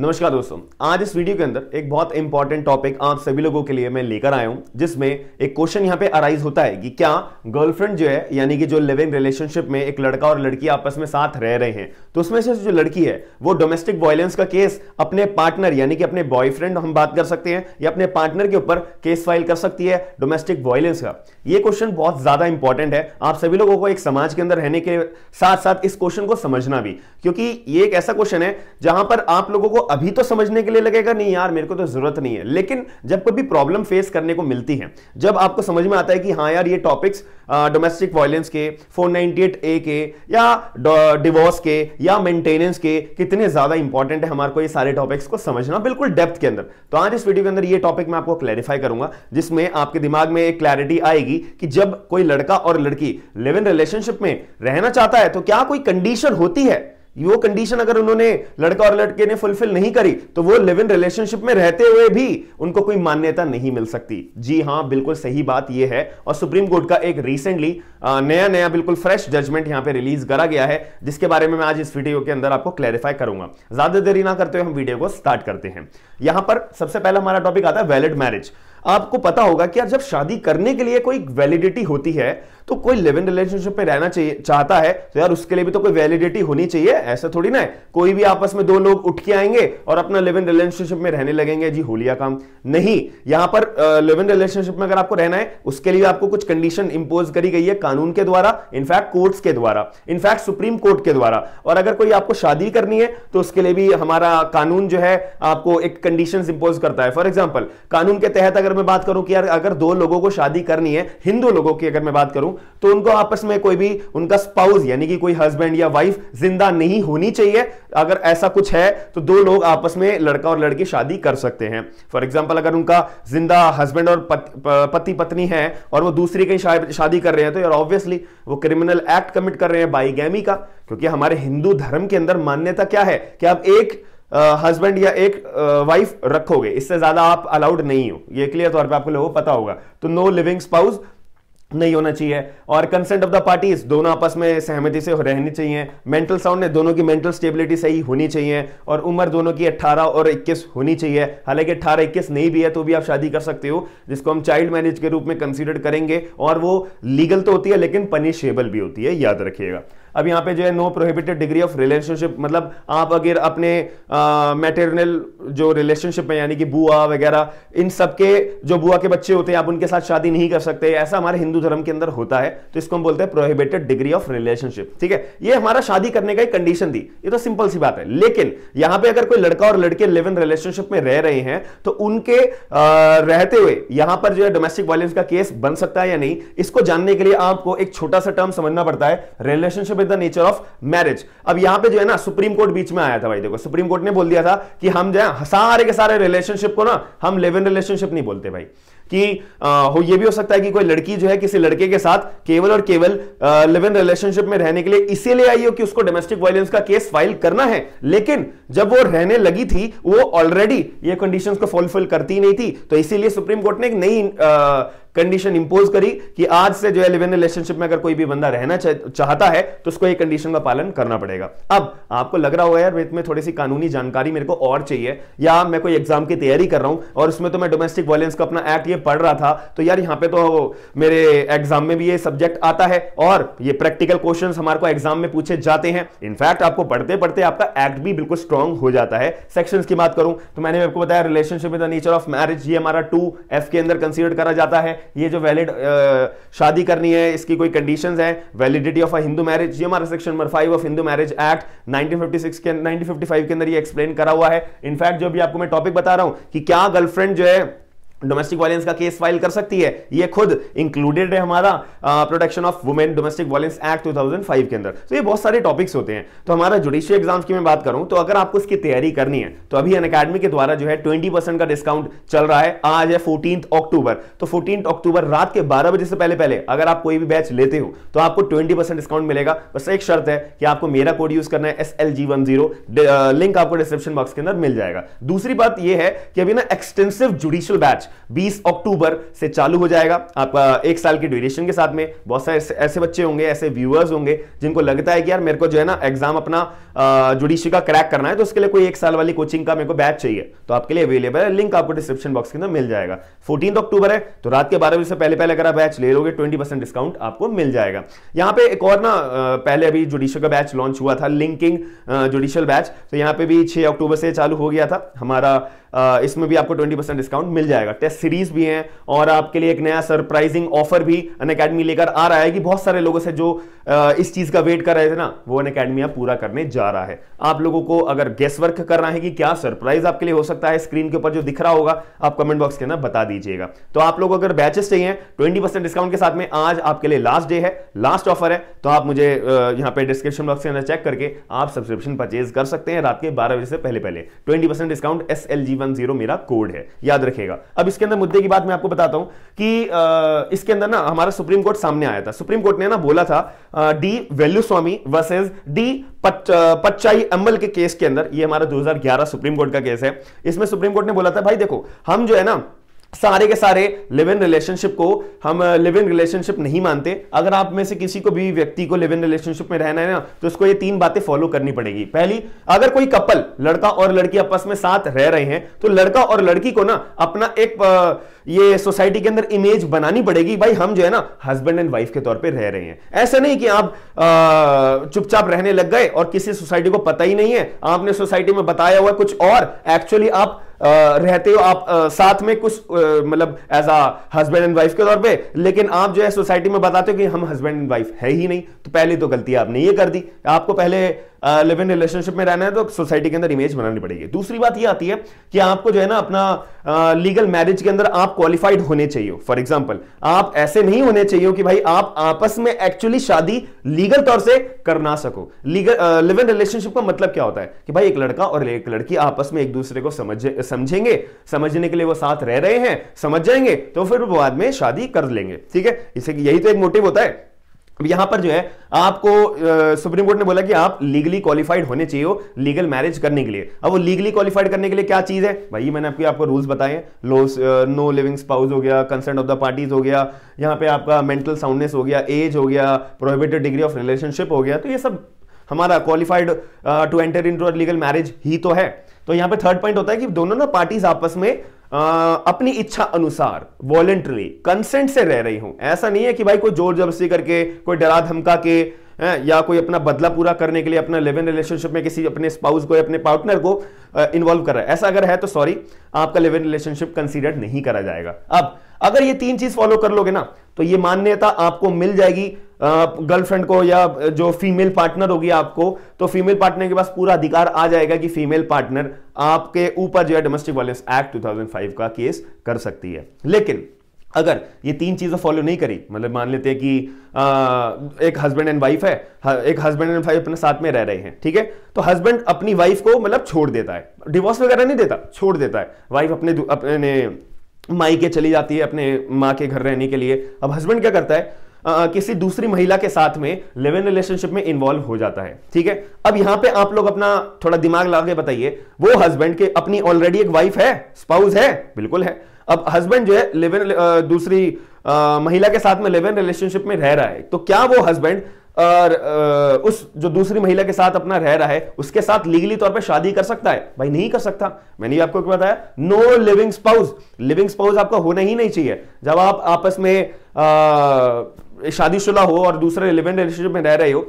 नमस्कार दोस्तों आज इस वीडियो के अंदर एक बहुत इंपॉर्टेंट टॉपिक आप सभी लोगों के लिए मैं लेकर आया हूं जिसमें एक क्वेश्चन यहां पे अराइज होता है कि क्या गर्लफ्रेंड जो है यानी कि जो लिविंग रिलेशनशिप में एक लड़का और लड़की आपस में साथ रह रहे हैं तो उसमें से जो लड़की है वो डोमेस्टिक वायलेंस का केस अपने पार्टनर यानी कि अपने बॉयफ्रेंड हम बात कर सकते हैं या अपने पार्टनर के ऊपर केस फाइल कर सकती है डोमेस्टिक वायलेंस का ये क्वेश्चन बहुत ज्यादा इंपॉर्टेंट है आप सभी लोगों को एक समाज के अंदर रहने के साथ साथ इस क्वेश्चन को समझना भी क्योंकि ये एक ऐसा क्वेश्चन है जहां पर आप लोगों को अभी तो समझने के लिए लगेगा नहीं यार मेरे को तो जरूरत नहीं है लेकिन जब कभी प्रॉब्लम फेस करने को मिलती है जब आपको समझ में आता है कि हाँ यार ये टॉपिक्स डोमेस्टिक वायलेंस के 498 ए के या डिवोर्स के या मेंटेनेंस के कितने ज्यादा इंपॉर्टेंट है हमारे को ये सारे टॉपिक्स को समझना बिल्कुल डेप्थ के अंदर तो आज इस वीडियो के अंदर ये टॉपिक मैं आपको क्लैरिफाई करूंगा जिसमें आपके दिमाग में एक क्लैरिटी आएगी कि जब कोई लड़का और लड़की लिव इन रिलेशनशिप में रहना चाहता है तो क्या कोई कंडीशन होती है वो कंडीशन अगर उन्होंने लड़का और लड़के ने फुलफिल नहीं करी तो वो लिव इन रिलेशनशिप में रहते हुए भी उनको कोई मान्यता नहीं मिल सकती जी हाँ बिल्कुल सही बात ये है और सुप्रीम कोर्ट का एक रिसेंटली नया नया बिल्कुल फ्रेश जजमेंट यहां पे रिलीज करा गया है जिसके बारे में मैं आज इस वीडियो के अंदर आपको क्लैरिफाई करूंगा ज्यादा देरी ना करते हुए हम वीडियो को स्टार्ट करते हैं यहां पर सबसे पहला हमारा टॉपिक आता है वैलिड मैरिज आपको पता होगा कि जब शादी करने के लिए कोई वैलिडिटी होती है तो कोई लिव इन रिलेशनशिप में रहना चाहिए चाहता है तो यार उसके लिए भी तो कोई वैलिडिटी होनी चाहिए ऐसा थोड़ी ना है कोई भी आपस में दो लोग उठ के आएंगे और अपना लिव इन रिलेशनशिप में रहने लगेंगे जी होलिया काम नहीं यहां पर लिव इन रिलेशनशिप में अगर आपको रहना है उसके लिए आपको कुछ कंडीशन इंपोज करी गई है कानून के द्वारा इनफैक्ट कोर्ट्स के द्वारा इनफैक्ट सुप्रीम कोर्ट के द्वारा और अगर कोई आपको शादी करनी है तो उसके लिए भी हमारा कानून जो है आपको एक कंडीशन इंपोज करता है फॉर एग्जाम्पल कानून के तहत अगर मैं बात करूं कि यार अगर दो लोगों को शादी करनी है हिंदू लोगों की अगर मैं बात करूं तो उनको आपस में कोई भी उनका स्पाउस यानी कि कोई हस्बैंड या वाइफ जिंदा नहीं होनी चाहिए अगर ऐसा कुछ है तो दो लोग आपस में लड़का और लड़की शादी कर सकते हैं फॉर एग्जाम्पल अगर उनका जिंदा हस्बैंड और पति पत्नी है और वो दूसरी कहीं शादी कर रहे हैं तो यार ऑब्वियसली वो क्रिमिनल एक्ट कमिट कर रहे हैं बाईगैमी का क्योंकि हमारे हिंदू धर्म के अंदर मान्यता क्या है कि आप एक हस्बैंड uh, या एक वाइफ uh, रखोगे इससे ज्यादा आप अलाउड नहीं हो ये क्लियर तौर पे आपको लोगों को पता होगा तो नो लिविंग स्पाउस नहीं होना चाहिए और कंसेंट ऑफ द पार्टीज दोनों आपस में सहमति से रहनी चाहिए मेंटल साउंड ने दोनों की मेंटल स्टेबिलिटी सही होनी चाहिए और उम्र दोनों की 18 और 21 होनी चाहिए हालांकि 18 21 नहीं भी है तो भी आप शादी कर सकते हो जिसको हम चाइल्ड मैरिज के रूप में कंसिडर करेंगे और वो लीगल तो होती है लेकिन पनिशेबल भी होती है याद रखिएगा अब यहाँ पे जो है no prohibited degree of relationship मतलब आप अगर अपने मैटरनल जो रिलेशनशिप है यानी कि बुआ वगैरह इन सब के जो बुआ के बच्चे होते हैं आप उनके साथ शादी नहीं कर सकते ऐसा हमारे हिंदू धर्म के अंदर होता है तो इसको हम बोलते हैं प्रोहिबिटेड डिग्री ऑफ रिलेशनशिप ठीक है ये हमारा शादी करने का एक कंडीशन दी ये तो सिंपल सी बात है लेकिन यहाँ पे अगर कोई लड़का और लड़के लिव इन रिलेशनशिप में रह रहे हैं तो उनके रहते हुए यहां पर जो है डोमेस्टिक वायलेंस का केस बन सकता है या नहीं इसको जानने के लिए आपको एक छोटा सा टर्म समझना पड़ता है relationship the nature of marriage अब यहां पे जो है ना सुप्रीम कोर्ट बीच में आया था भाई देखो सुप्रीम कोर्ट ने बोल दिया था कि हम जो है सारे के सारे रिलेशनशिप को ना हम लिव इन रिलेशनशिप नहीं बोलते भाई कि आ, हो ये भी हो सकता है कि कोई लड़की जो है किसी लड़के के साथ केवल और केवल लिव इन रिलेशनशिप में रहने के लिए इसीलिए आई हो कि उसको डोमेस्टिक वायलेंस का केस फाइल करना है लेकिन जब वो रहने लगी थी वो ऑलरेडी ये कंडीशंस को फुलफिल करती नहीं थी तो इसीलिए सुप्रीम कोर्ट ने एक नई कंडीशन इंपोज करी कि आज से जो है लिव इन रिलेशनशिप में अगर कोई भी बंदा रहना चाहता है तो उसको ये कंडीशन का पालन करना पड़ेगा अब आपको लग रहा होगा यार में थोड़ी सी कानूनी जानकारी मेरे को और चाहिए या मैं कोई एग्जाम की तैयारी कर रहा हूं और उसमें तो मैं डोमेस्टिक वायलेंस का अपना एक्ट ये पढ़ रहा था तो यार यहां पर तो मेरे एग्जाम में भी ये सब्जेक्ट आता है और ये प्रैक्टिकल क्वेश्चन हमारे को एग्जाम में पूछे जाते हैं इनफैक्ट आपको पढ़ते पढ़ते आपका एक्ट भी बिल्कुल स्ट्रांग हो जाता है सेक्शन की बात करूं तो मैंने आपको बताया relationship with the nature of marriage ये हमारा टू एफ के अंदर कंसिडर करा जाता है ये जो वैलिड शादी करनी है इसकी कोई कंडीशन है validity of a Hindu marriage ये हमारा section number five of Hindu marriage act 1956 के 1955 के अंदर ये एक्सप्लेन करा हुआ है इनफैक्ट जो भी आपको मैं टॉपिक बता रहा हूँ कि क्या गर्लफ्रेंड जो है डोमेस्टिक वायलेंस का केस फाइल कर सकती है ये खुद इंक्लूडेड है हमारा protection of women domestic violence act 2005 के अंदर तो ये बहुत सारे टॉपिक्स होते हैं तो हमारा जुडिशियल एग्जाम्स की मैं बात करूं तो अगर आपको इसकी तैयारी करनी है तो अभी अन के द्वारा जो है ट्वेंटी परसेंट का डिस्काउंट चल रहा है आज है फोर्टीन अक्टूबर तो फोर्टीन अक्टूबर रात के बारह बजे से पहले पहले अगर आप कोई भी बैच लेते हो तो आपको ट्वेंटी डिस्काउंट मिलेगा बस एक शर्त है कि आपको मेरा कोड यूज करना है एस एल लिंक आपको डिस्क्रिप्शन बॉक्स के अंदर मिल जाएगा दूसरी बात यह है कि अभी ना एक्सटेंसिव जुडिशियल बैच बैच 20 अक्टूबर से चालू हो जाएगा आपका एक साल की ड्यूरेशन के साथ में बहुत सारे ऐसे बच्चे होंगे ऐसे व्यूअर्स होंगे जिनको लगता है कि यार मेरे को जो है ना एग्जाम अपना जुडिशी का क्रैक करना है तो उसके लिए कोई एक साल वाली कोचिंग का मेरे को बैच चाहिए तो आपके लिए अवेलेबल है लिंक आपको डिस्क्रिप्शन बॉक्स के अंदर मिल जाएगा फोर्टीन अक्टूबर है तो रात के बारह बजे से पहले पहले अगर आप बैच ले लोगे ट्वेंटी डिस्काउंट आपको मिल जाएगा यहाँ पे एक और ना पहले अभी जुडिशियल का बैच लॉन्च हुआ था लिंकिंग जुडिशियल बैच तो यहाँ पे भी छह अक्टूबर से चालू हो गया था हमारा इसमें भी आपको 20% डिस्काउंट मिल जाएगा टेस्ट सीरीज भी है और आपके लिए एक नया सरप्राइजिंग ऑफर भी अन अकेडमी लेकर आ रहा है कि बहुत सारे लोगों से जो इस चीज का वेट कर रहे थे ना वो अन अकेडमी अब पूरा करने जा रहा है आप लोगों को अगर गेस वर्क करना है कि क्या सरप्राइज आपके लिए हो सकता है स्क्रीन के ऊपर जो दिख रहा होगा आप कमेंट बॉक्स के अंदर बता दीजिएगा तो आप लोग अगर बैचेस चाहिए ट्वेंटी डिस्काउंट के साथ में आज आपके लिए लास्ट डे है लास्ट ऑफर है तो आप मुझे यहाँ पे डिस्क्रिप्शन बॉक्स के अंदर चेक करके आप सब्सक्रिप्शन परचेज कर सकते हैं रात के बारह बजे से पहले पहले twenty discount S L G मेरा कोड है याद रखेगा अब इसके अंदर मुद्दे की बात मैं आपको बताता हूं कि आ, इसके अंदर ना हमारा सुप्रीम कोर्ट सामने आया था सुप्रीम कोर्ट ने ना बोला था D Velusamy versus D Patchaiammal के केस के अंदर ये हमारा 2011 सुप्रीम कोर्ट का केस है इसमें सुप्रीम कोर्ट ने बोला था भाई देखो हम जो है ना सारे के सारे लिव इन रिलेशनशिप को हम लिव इन रिलेशनशिप नहीं मानते अगर आप में से किसी को भी व्यक्ति को लिव इन रिलेशनशिप में रहना है ना तो उसको ये तीन बातें फॉलो करनी पड़ेगी पहली अगर कोई कपल लड़का और लड़की आपस में साथ रह रहे हैं तो लड़का और लड़की को ना अपना एक uh, ये सोसाइटी के अंदर इमेज बनानी पड़ेगी भाई हम जो है ना हस्बैंड एंड वाइफ के तौर पर रह रहे हैं ऐसा नहीं कि आप uh, चुपचाप रहने लग गए और किसी सोसाइटी को पता ही नहीं है आपने सोसाइटी में बताया हुआ कुछ और एक्चुअली आप रहते हो आप साथ में कुछ मतलब as a husband and wife के तौर पे लेकिन आप जो है सोसाइटी में बताते हो कि हम हस्बैंड एंड वाइफ है ही नहीं तो पहले तो गलती आपने ये कर दी आपको पहले लिव इन रिलेशनशिप में रहना है तो सोसाइटी के अंदर इमेज बनानी पड़ेगी दूसरी बात ये आती है कि आपको जो है ना अपना लीगल uh, मैरिज के अंदर आप क्वालिफाइड होने चाहिए फॉर एग्जाम्पल आप ऐसे नहीं होने चाहिए कि भाई आप आपस में एक्चुअली शादी लीगल तौर से करना सको लीगल लिव इन रिलेशनशिप का मतलब क्या होता है कि भाई एक लड़का और एक लड़की आपस में एक दूसरे को समझ समझेंगे समझने के लिए वो साथ रह रहे हैं समझ जाएंगे तो फिर वो बाद में शादी कर लेंगे ठीक है इसे यही तो एक मोटिव होता है अब यहां पर जो है आपको सुप्रीम कोर्ट ने बोला कि आप लीगली क्वालिफाइड होने चाहिए हो लीगल मैरिज करने के लिए अब वो लीगली क्वालिफाइड करने के लिए क्या चीज है भाई मैंने आपके आपको रूल्स बताए लोस नो लिविंग स्पाउस हो गया कंसर्न ऑफ द पार्टीज हो गया यहाँ पे आपका मेंटल साउंडनेस हो गया एज हो गया प्रोहिबिटेड डिग्री ऑफ रिलेशनशिप हो गया तो ये सब हमारा qualified to enter into legal marriage ही तो है तो यहाँ पर थर्ड पॉइंट होता है कि दोनों ना पार्टीज आपस में आ, अपनी इच्छा अनुसार वॉलेंट्री कंसेंट से रह रही हूं ऐसा नहीं है कि भाई कोई जोर जबरदस्ती करके कोई डरा धमका के या कोई अपना बदला पूरा करने के लिए अपना लिव इन रिलेशनशिप में किसी अपने स्पाउस को अपने पार्टनर को इन्वॉल्व कर रहा है ऐसा अगर है तो सॉरी आपका लिव इन रिलेशनशिप कंसिडर नहीं करा जाएगा अब अगर ये तीन चीज फॉलो कर लोगे ना तो ये मान्यता आपको मिल जाएगी गर्लफ्रेंड को या जो फीमेल पार्टनर होगी आपको तो फीमेल पार्टनर के पास पूरा अधिकार आ जाएगा कि फीमेल पार्टनर आपके ऊपर जो है डोमेस्टिक वायलेंस एक्ट 2005 का केस कर सकती है लेकिन अगर ये तीन चीज़ें फॉलो नहीं करी मतलब मान लेते हैं कि आ, एक हस्बैंड एंड वाइफ है एक हस्बैंड एंड वाइफ अपने साथ में रह रहे हैं ठीक है तो हस्बैंड अपनी वाइफ को मतलब छोड़ देता है डिवोर्स वगैरह नहीं देता छोड़ देता है वाइफ अपने अपने माई के चली जाती है अपने माँ के घर रहने के लिए अब हस्बैंड क्या करता है आ, किसी दूसरी महिला के साथ में लिव इन रिलेशनशिप में इन्वॉल्व हो जाता है ठीक है अब यहां पे आप लोग अपना थोड़ा दिमाग लगा के बताइए वो हस्बैंड के अपनी ऑलरेडी एक वाइफ है स्पाउस है बिल्कुल है अब हस्बैंड जो है लिव इन दूसरी आ, महिला के साथ में लिव इन रिलेशनशिप में रह रहा है तो क्या वो हस्बैंड और उस जो दूसरी महिला के साथ अपना रह रहा है उसके साथ लीगली तौर पे शादी कर सकता है भाई नहीं कर सकता मैंने भी आपको बताया no living spouse living spouse आपका होना ही नहीं चाहिए जब आप आपस में आ, शादीशुदा हो और दूसरे रिलेवेंट रिलेशनशिप में रह रहे हो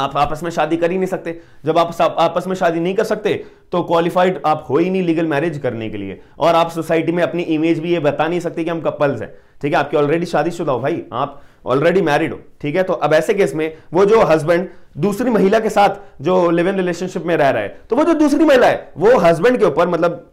आप आपस में शादी कर ही नहीं सकते जब आप आपस में शादी नहीं कर सकते तो क्वालिफाइड आप हो ही नहीं लीगल मैरिज करने के लिए और आप सोसाइटी में अपनी इमेज भी ये बता नहीं सकते कि हम कपल्स हैं ठीक है आपकी ऑलरेडी शादीशुदा हो भाई आप ऑलरेडी मैरिड हो ठीक है तो अब ऐसे केस में वो जो हस्बैंड दूसरी महिला के साथ जो लिव इन रिलेशनशिप में रह रहा है तो वो जो दूसरी महिला है वो हस्बैंड के ऊपर मतलब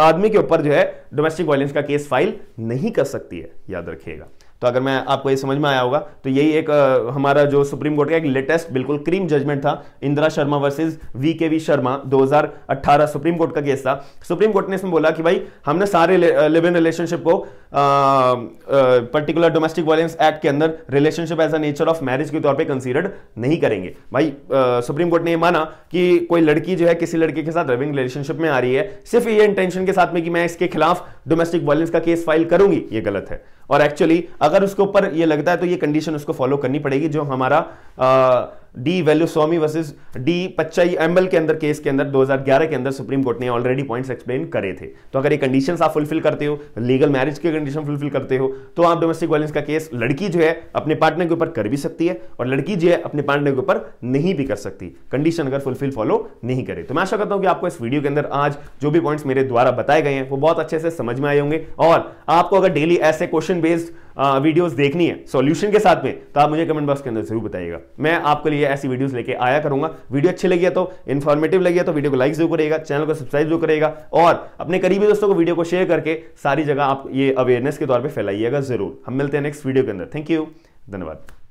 आदमी के ऊपर जो है डोमेस्टिक वायलेंस का केस फाइल नहीं कर सकती है याद रखिएगा तो अगर मैं आपको ये समझ में आया होगा तो यही एक आ, हमारा जो सुप्रीम कोर्ट का एक लेटेस्ट बिल्कुल क्रीम जजमेंट था Indira Sharma versus V K V Sharma 2018 supreme court का केस था सुप्रीम कोर्ट ने इसमें बोला कि भाई हमने सारे लिव इन रिलेशनशिप को पर्टिकुलर डोमेस्टिक वायलेंस एक्ट के अंदर relationship as a nature of marriage के तौर पे कंसीडर नहीं करेंगे भाई uh, सुप्रीम कोर्ट ने ये माना कि कोई लड़की जो है किसी लड़के के साथ रविंग रिलेशनशिप में आ रही है सिर्फ ये इंटेंशन के साथ में कि मैं इसके खिलाफ डोमेस्टिक वायलेंस का केस फाइल करूंगी ये गलत है और एक्चुअली अगर उसके ऊपर ये लगता है तो ये कंडीशन उसको फॉलो करनी पड़ेगी जो हमारा uh, D Swami versus D Patchaiammal के अंदर केस के अंदर 2011 के अंदर सुप्रीम कोर्ट ने ऑलरेडी पॉइंट्स एक्सप्लेन करे थे तो अगर ये कंडीशंस आप फुलफिल करते हो लीगल मैरिज के कंडीशन फुलफिल करते हो तो आप डोमेस्टिक वायलेंस का केस लड़की जो है अपने पार्टनर के ऊपर कर भी सकती है और लड़की जो है अपने पार्टनर के ऊपर नहीं भी कर सकती कंडीशन अगर फुलफिल फॉलो नहीं करे तो मैं आशा करता हूं कि आपको इस वीडियो के अंदर आज जो भी पॉइंट्स मेरे द्वारा बताए गए हैं वो बहुत अच्छे से समझ में आए होंगे और आपको अगर डेली ऐसे क्वेश्चन बेस्ड वीडियोस देखनी है सॉल्यूशन के साथ में तो आप मुझे कमेंट बॉक्स के अंदर जरूर बताइएगा मैं आपके लिए ऐसी वीडियोस लेके आया करूंगा वीडियो अच्छी लगी है तो इन्फॉर्मेटिव लगी है तो वीडियो को लाइक जरूर करेगा चैनल को सब्सक्राइब जरूर करेगा और अपने करीबी दोस्तों को वीडियो को शेयर करके सारी जगह आप ये अवेयरनेस के तौर पर फैलाइएगा जरूर हम मिलते हैं नेक्स्ट वीडियो के अंदर थैंक यू धन्यवाद